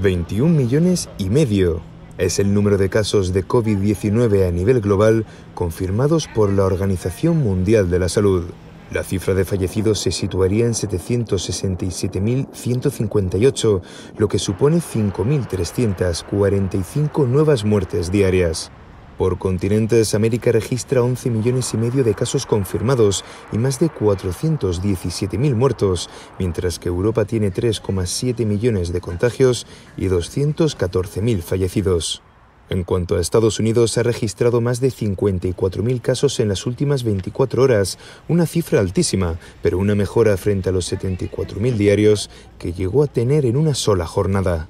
21 millones y medio es el número de casos de COVID-19 a nivel global confirmados por la Organización Mundial de la Salud. La cifra de fallecidos se situaría en 767.158, lo que supone 5.345 nuevas muertes diarias. Por continentes, América registra 11 millones y medio de casos confirmados y más de mil muertos, mientras que Europa tiene 3,7 millones de contagios y 214.000 fallecidos. En cuanto a Estados Unidos, ha registrado más de 54.000 casos en las últimas 24 horas, una cifra altísima, pero una mejora frente a los 74.000 diarios que llegó a tener en una sola jornada.